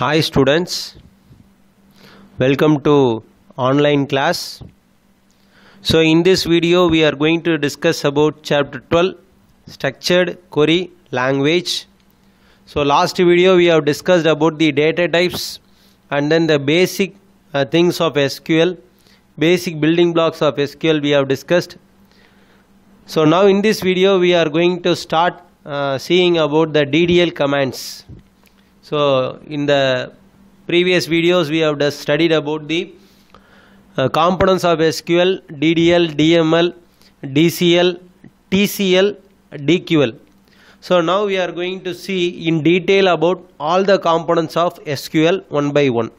Hi students, welcome to online class. So in this video we are going to discuss about chapter 12 structured query language. So last video we have discussed about the data types and then the basic uh, things of SQL, basic building blocks of SQL we have discussed. So now in this video we are going to start uh, seeing about the DDL commands. So in the previous videos we have just studied about the uh, components of SQL, DDL, DML, DCL, TCL, DQL. So now we are going to see in detail about all the components of SQL one by one.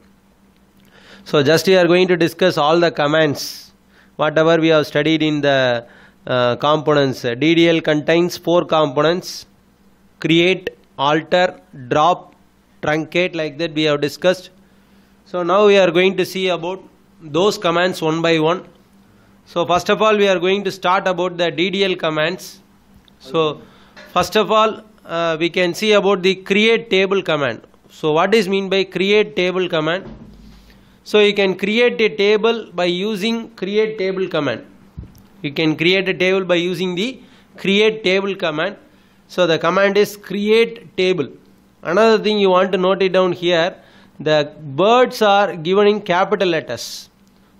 So just we are going to discuss all the commands whatever we have studied in the uh, components. DDL contains four components create, alter, drop, truncate like that we have discussed. So now we are going to see about those commands one by one. So first of all we are going to start about the DDL commands. So first of all uh, we can see about the create table command. So what is mean by create table command? So you can create a table by using create table command. You can create a table by using the create table command. So the command is create table. Another thing you want to note it down here, the birds are given in capital letters.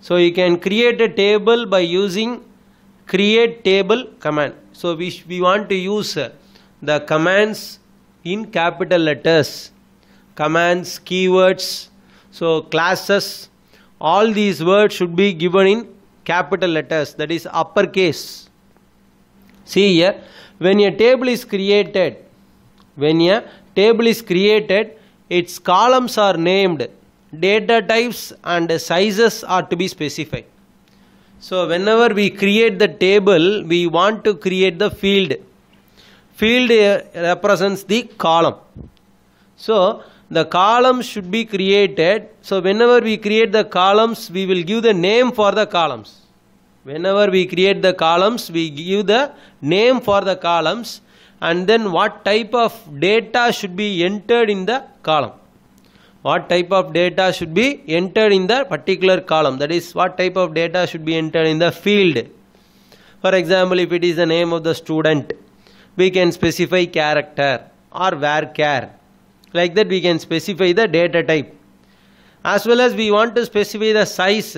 So you can create a table by using create table command. So we, we want to use uh, the commands in capital letters, commands, keywords, so classes, all these words should be given in capital letters that is uppercase. See here, when a table is created, when a table is created, its columns are named, data types and sizes are to be specified. So whenever we create the table, we want to create the field. Field uh, represents the column. So the columns should be created. So whenever we create the columns, we will give the name for the columns. Whenever we create the columns, we give the name for the columns and then what type of data should be entered in the column what type of data should be entered in the particular column that is what type of data should be entered in the field for example if it is the name of the student we can specify character or where care like that we can specify the data type as well as we want to specify the size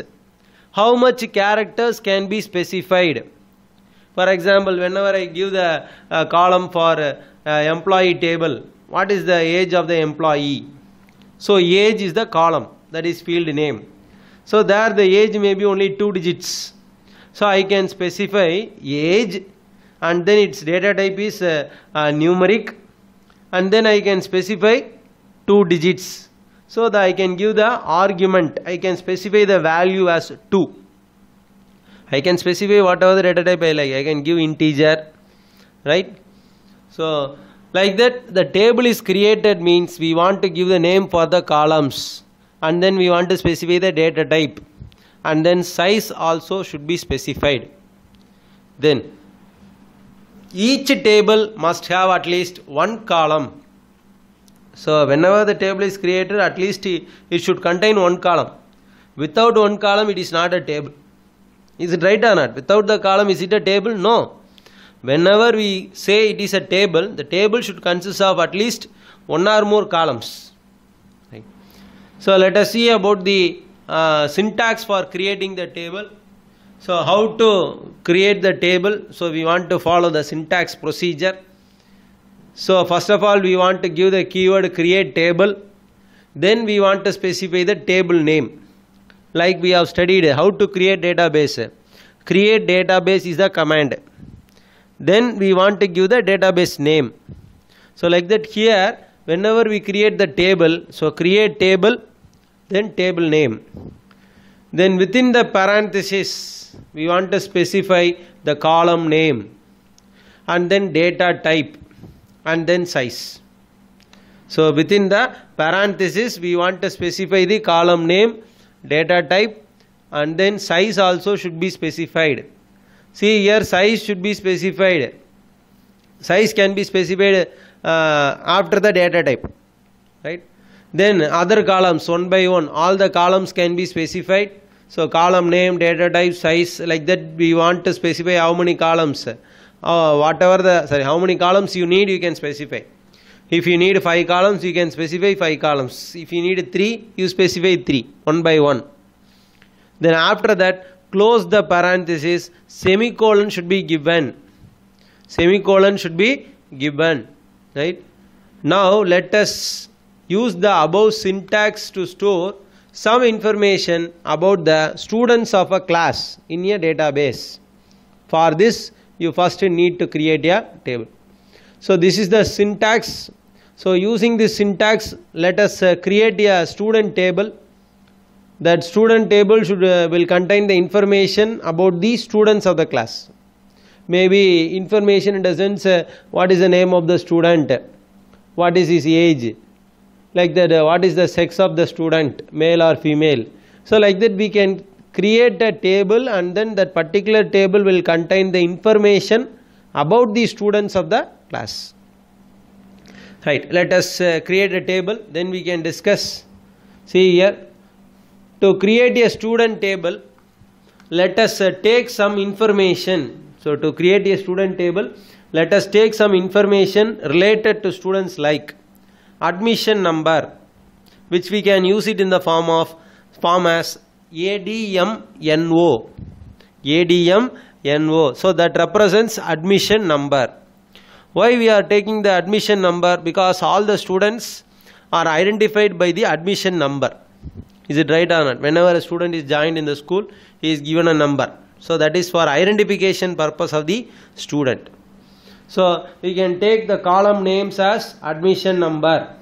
how much characters can be specified for example, whenever I give the uh, column for uh, employee table, what is the age of the employee? So age is the column that is field name. So there the age may be only two digits. So I can specify age and then its data type is uh, uh numeric and then I can specify two digits. So that I can give the argument, I can specify the value as 2. I can specify whatever the data type I like I can give integer right so like that the table is created means we want to give the name for the columns and then we want to specify the data type and then size also should be specified then each table must have at least one column so whenever the table is created at least it should contain one column without one column it is not a table is it right or not? Without the column, is it a table? No. Whenever we say it is a table, the table should consist of at least one or more columns. Right? So let us see about the uh, syntax for creating the table. So how to create the table? So we want to follow the syntax procedure. So first of all, we want to give the keyword create table. Then we want to specify the table name like we have studied how to create database create database is the command then we want to give the database name so like that here whenever we create the table so create table then table name then within the parenthesis we want to specify the column name and then data type and then size so within the parenthesis we want to specify the column name data type and then size also should be specified see here size should be specified size can be specified uh, after the data type right then other columns one by one all the columns can be specified so column name data type size like that we want to specify how many columns uh, whatever the sorry how many columns you need you can specify if you need 5 columns, you can specify 5 columns. If you need 3, you specify 3, one by one. Then after that, close the parenthesis, semicolon should be given. Semicolon should be given, right? Now let us use the above syntax to store some information about the students of a class in a database. For this, you first need to create a table so this is the syntax so using this syntax let us uh, create a student table that student table should uh, will contain the information about the students of the class maybe information in the sense uh, what is the name of the student what is his age like that uh, what is the sex of the student male or female so like that we can create a table and then that particular table will contain the information about the students of the class right let us uh, create a table then we can discuss see here to create a student table let us uh, take some information so to create a student table let us take some information related to students like admission number which we can use it in the form of form as ADMNO ADMNO so that represents admission number why we are taking the admission number? Because all the students are identified by the admission number. Is it right or not? Whenever a student is joined in the school, he is given a number. So that is for identification purpose of the student. So we can take the column names as admission number.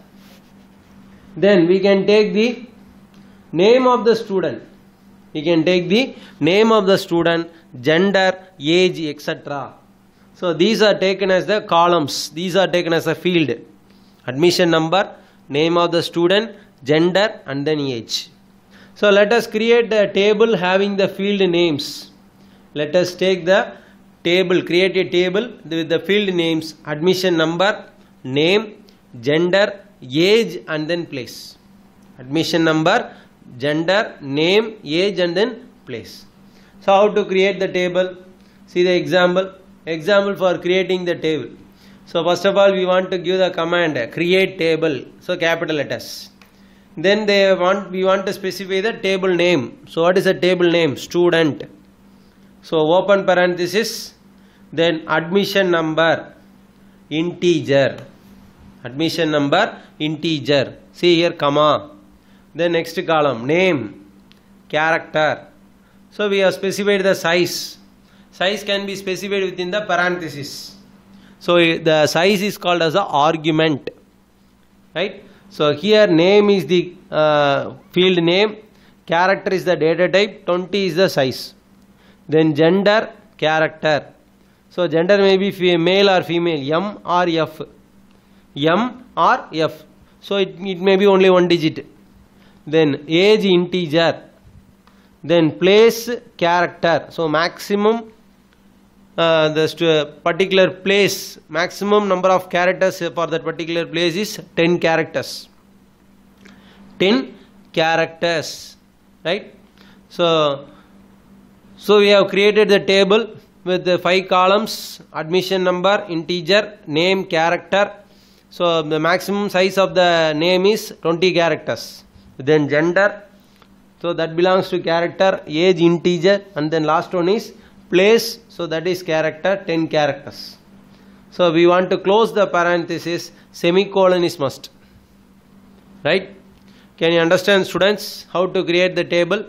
Then we can take the name of the student. We can take the name of the student, gender, age, etc. So these are taken as the columns. These are taken as a field. Admission number, name of the student, gender and then age. So let us create a table having the field names. Let us take the table, create a table with the field names, admission number, name, gender, age and then place. Admission number, gender, name, age and then place. So how to create the table? See the example example for creating the table so first of all we want to give the command create table so capital letters then they want we want to specify the table name so what is the table name student so open parenthesis then admission number integer admission number integer see here comma then next column name character so we have specified the size size can be specified within the parenthesis so eh, the size is called as the argument right so here name is the uh, field name character is the data type 20 is the size then gender character so gender may be male or female m or f m or f so it, it may be only one digit then age integer then place character so maximum uh, the particular place maximum number of characters for that particular place is 10 characters 10 characters right so so we have created the table with the five columns admission number integer name character so the maximum size of the name is 20 characters then gender so that belongs to character age integer and then last one is place so that is character 10 characters so we want to close the parenthesis semicolon is must right can you understand students how to create the table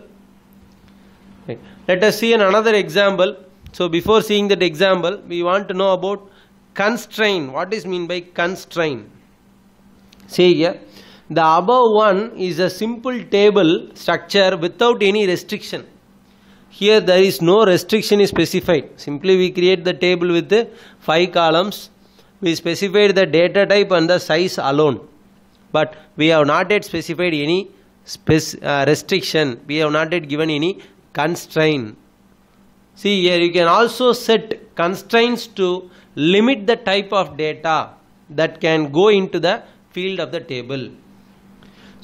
right. let us see another example so before seeing that example we want to know about constraint what is mean by constraint see here the above one is a simple table structure without any restriction here there is no restriction is specified simply we create the table with the five columns we specified the data type and the size alone but we have not yet specified any spec uh, restriction we have not yet given any constraint see here you can also set constraints to limit the type of data that can go into the field of the table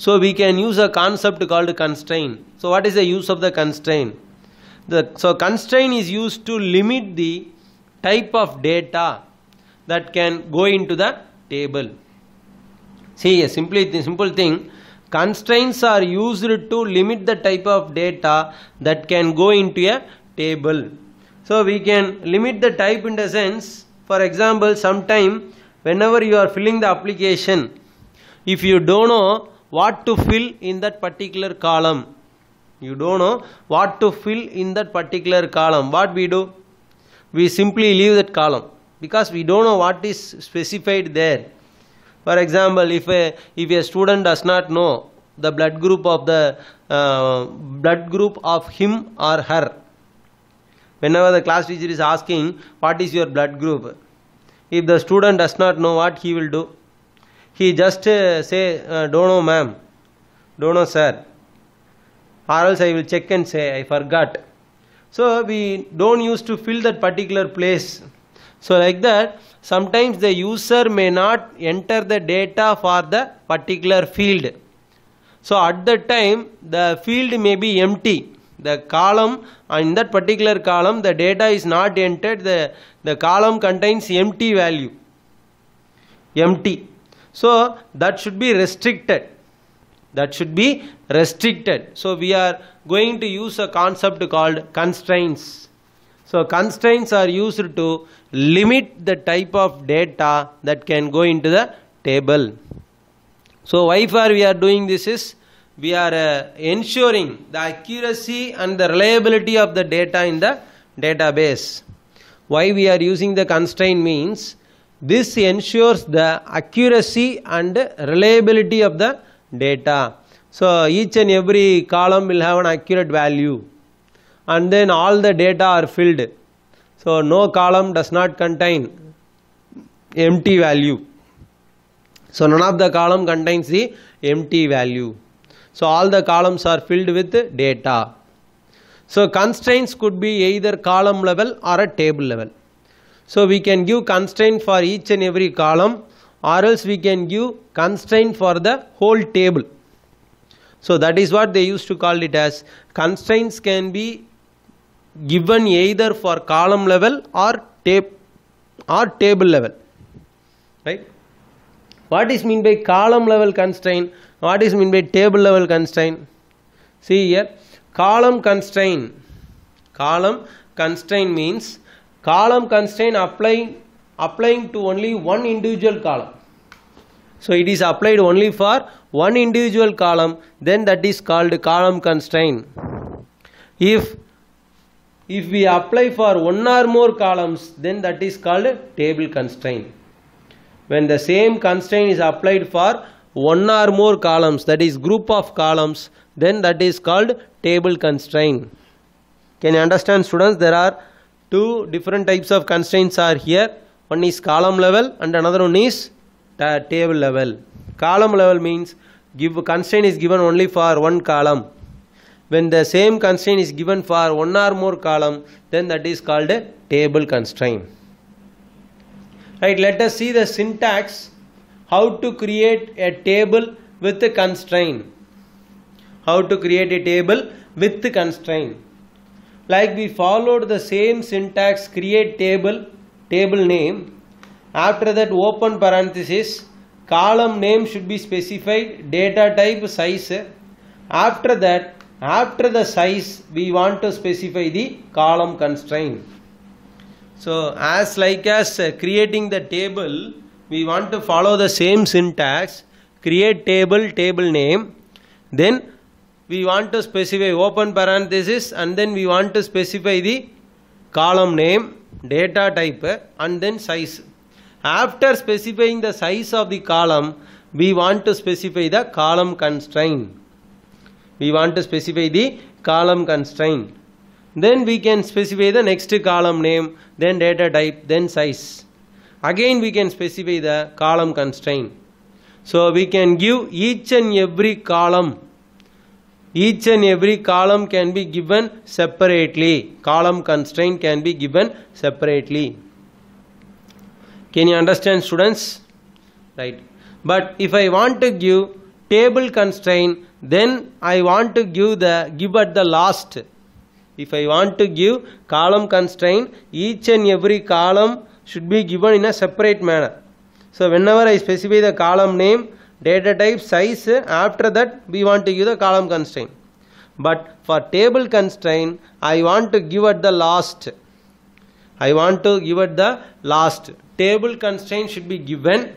so we can use a concept called constraint so what is the use of the constraint the, so constraint is used to limit the type of data that can go into the table. See a simply simple thing constraints are used to limit the type of data that can go into a table. So we can limit the type in the sense for example sometime whenever you are filling the application if you don't know what to fill in that particular column you don't know what to fill in that particular column what we do we simply leave that column because we don't know what is specified there for example if a if a student does not know the blood group of the uh, blood group of him or her whenever the class teacher is asking what is your blood group if the student does not know what he will do he just uh, say uh, don't know ma'am don't know sir or else I will check and say I forgot. So we don't use to fill that particular place. So like that sometimes the user may not enter the data for the particular field. So at that time the field may be empty. The column uh, in that particular column the data is not entered the, the column contains empty value empty. So that should be restricted that should be restricted. So we are going to use a concept called constraints. So constraints are used to limit the type of data that can go into the table. So why far we are doing this is we are uh, ensuring the accuracy and the reliability of the data in the database. Why we are using the constraint means this ensures the accuracy and reliability of the data. So each and every column will have an accurate value and then all the data are filled. So no column does not contain empty value. So none of the column contains the empty value. So all the columns are filled with data. So constraints could be either column level or a table level. So we can give constraint for each and every column or else we can give constraint for the whole table. So that is what they used to call it as constraints can be given either for column level or tape or table level right what is mean by column level constraint what is mean by table level constraint see here column constraint column constraint means column constraint applying applying to only one individual column. So it is applied only for one individual column then that is called column constraint. If if we apply for one or more columns then that is called table constraint. When the same constraint is applied for one or more columns that is group of columns then that is called table constraint. Can you understand students there are two different types of constraints are here one is column level and another one is table level. Column level means give constraint is given only for one column. When the same constraint is given for one or more column, then that is called a table constraint. Right, let us see the syntax how to create a table with a constraint. How to create a table with constraint. Like we followed the same syntax create table table name. After that open parenthesis, column name should be specified, data type, size. After that, after the size, we want to specify the column constraint. So as like as uh, creating the table, we want to follow the same syntax, create table, table name. Then we want to specify open parenthesis and then we want to specify the column name data type and then size. After specifying the size of the column, we want to specify the column constraint. We want to specify the column constraint. Then we can specify the next column name, then data type, then size. Again we can specify the column constraint. So we can give each and every column each and every column can be given separately. Column constraint can be given separately. Can you understand students? Right. But if I want to give table constraint, then I want to give the give at the last. If I want to give column constraint, each and every column should be given in a separate manner. So whenever I specify the column name, data type size after that we want to give the column constraint but for table constraint I want to give at the last I want to give at the last table constraint should be given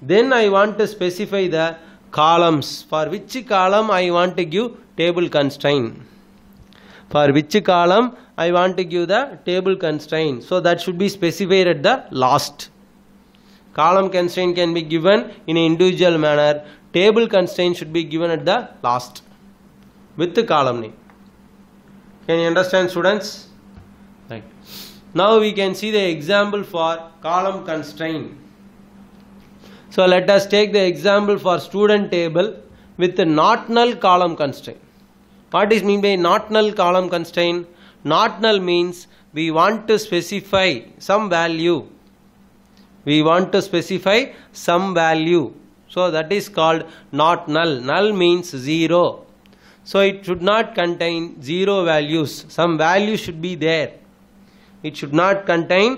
then I want to specify the columns for which column I want to give table constraint for which column I want to give the table constraint so that should be specified at the last column constraint can be given in an individual manner table constraint should be given at the last with the column name can you understand students right now we can see the example for column constraint so let us take the example for student table with the not null column constraint what is mean by not null column constraint not null means we want to specify some value we want to specify some value so that is called not null null means zero so it should not contain zero values some value should be there it should not contain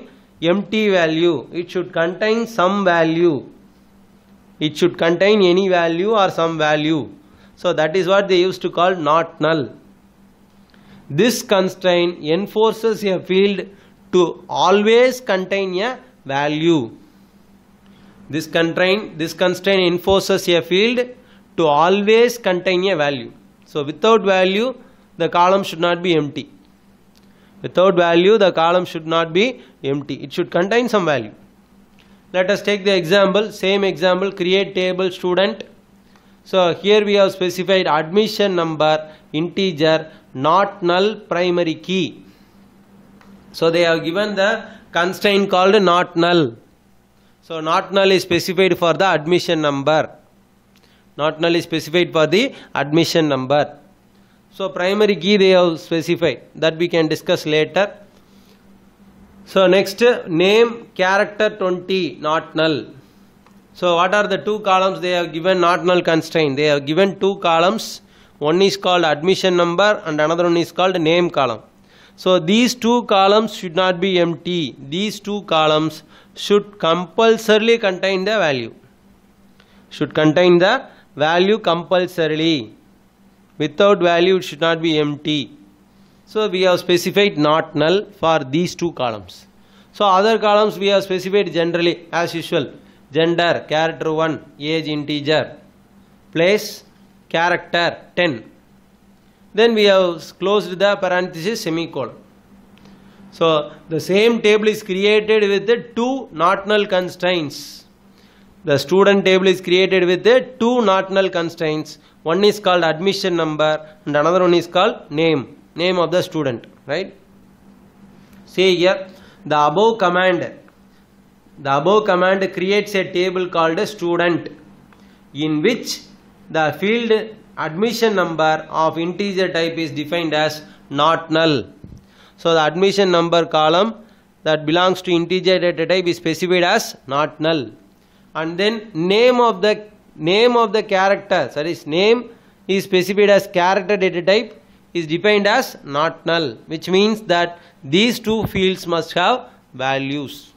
empty value it should contain some value it should contain any value or some value so that is what they used to call not null this constraint enforces a field to always contain a value. This constraint, this constraint enforces a field to always contain a value. So without value, the column should not be empty. Without value, the column should not be empty. It should contain some value. Let us take the example, same example, create table student. So here we have specified admission number, integer, not null primary key. So they have given the constraint called not null. So not null is specified for the admission number. Not null is specified for the admission number. So primary key they have specified that we can discuss later. So next name character 20 not null. So what are the two columns they have given not null constraint. They have given two columns. One is called admission number and another one is called name column. So these two columns should not be empty. These two columns should compulsorily contain the value. Should contain the value compulsorily. Without value it should not be empty. So we have specified not null for these two columns. So other columns we have specified generally as usual. Gender, character 1, age integer, place, character 10 then we have closed the parenthesis semicolon. So the same table is created with the two notional constraints. The student table is created with the two notional constraints. One is called admission number and another one is called name, name of the student, right? See here, the above command, the above command creates a table called a student in which the field admission number of integer type is defined as not null. So the admission number column that belongs to integer data type is specified as not null. And then name of the name of the character, sorry, name is specified as character data type is defined as not null, which means that these two fields must have values.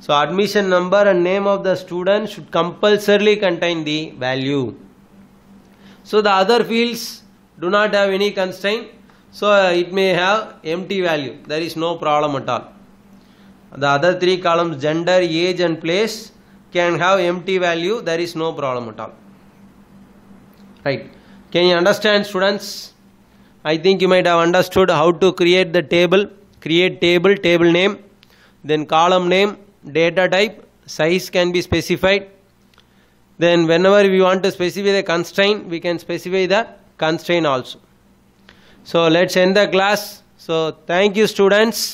So admission number and name of the student should compulsorily contain the value. So the other fields do not have any constraint. So it may have empty value. There is no problem at all. The other three columns gender, age and place can have empty value. There is no problem at all. Right. Can you understand students? I think you might have understood how to create the table. Create table, table name, then column name, data type, size can be specified then whenever we want to specify the constraint we can specify the constraint also so let's end the class so thank you students